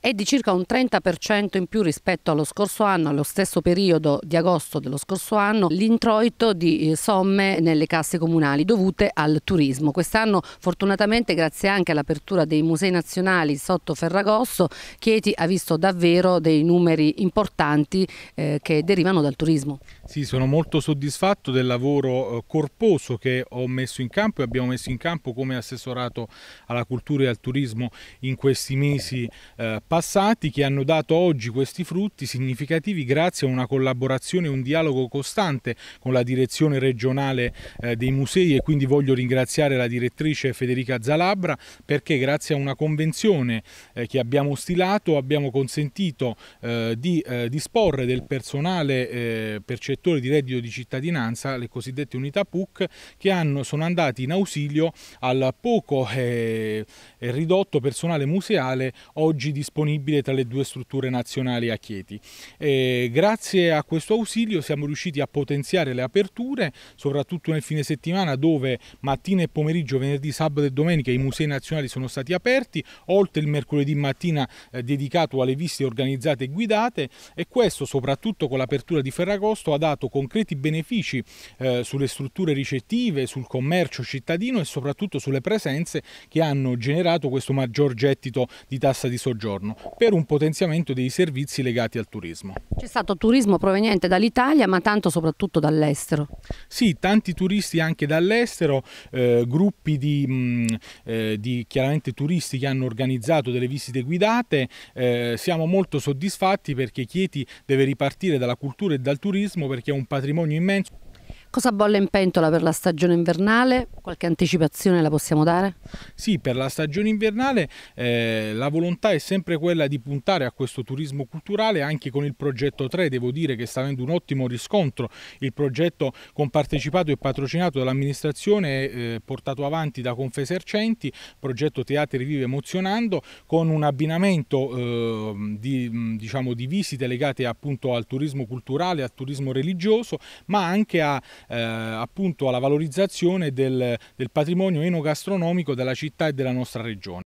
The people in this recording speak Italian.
è di circa un 30% in più rispetto allo scorso anno, allo stesso periodo di agosto dello scorso anno, l'introito di eh, somme nelle casse comunali dovute al turismo. Quest'anno fortunatamente grazie anche all'apertura dei musei nazionali sotto Ferragosto, Chieti ha visto davvero dei numeri importanti eh, che derivano dal turismo. Sì, sono molto soddisfatto del lavoro eh, corposo che ho messo in campo e abbiamo messo in campo come assessorato alla cultura e al turismo in questi mesi eh, passati che hanno dato oggi questi frutti significativi grazie a una collaborazione e un dialogo costante con la direzione regionale eh, dei musei e quindi voglio ringraziare la direttrice Federica Zalabra perché grazie a una convenzione eh, che abbiamo stilato abbiamo consentito eh, di disporre del personale percettore di reddito di cittadinanza, le cosiddette unità PUC, che hanno, sono andati in ausilio al poco ridotto personale museale oggi disponibile disponibile tra le due strutture nazionali a Chieti. E eh, grazie a questo ausilio siamo riusciti a potenziare le aperture, soprattutto nel fine settimana dove mattina e pomeriggio, venerdì, sabato e domenica i musei nazionali sono stati aperti, oltre il mercoledì mattina eh, dedicato alle visite organizzate e guidate e questo soprattutto con l'apertura di Ferragosto ha dato concreti benefici eh, sulle strutture ricettive, sul commercio cittadino e soprattutto sulle presenze che hanno generato questo maggior gettito di tassa di soggiorno interno per un potenziamento dei servizi legati al turismo. C'è stato turismo proveniente dall'Italia ma tanto soprattutto dall'estero. Sì, tanti turisti anche dall'estero, eh, gruppi di, mh, mm, eh, di, chiaramente turisti che hanno organizzato delle visite guidate, eh, siamo molto soddisfatti perché Chieti deve ripartire dalla cultura e dal turismo perché è un patrimonio immenso. Cosa bolle in pentola per la stagione invernale? Qualche anticipazione la possiamo dare? Sì, per la stagione invernale eh, la volontà è sempre quella di puntare a questo turismo culturale anche con il progetto 3, devo dire che sta avendo un ottimo riscontro, il progetto compartecipato e patrocinato dall'amministrazione eh, portato avanti da Confesercenti, progetto Teatri Vive Emozionando con un abbinamento eh, di, diciamo, di visite legate appunto al turismo culturale, al turismo religioso ma anche a eh, appunto alla valorizzazione del, del patrimonio enogastronomico della città e della nostra regione.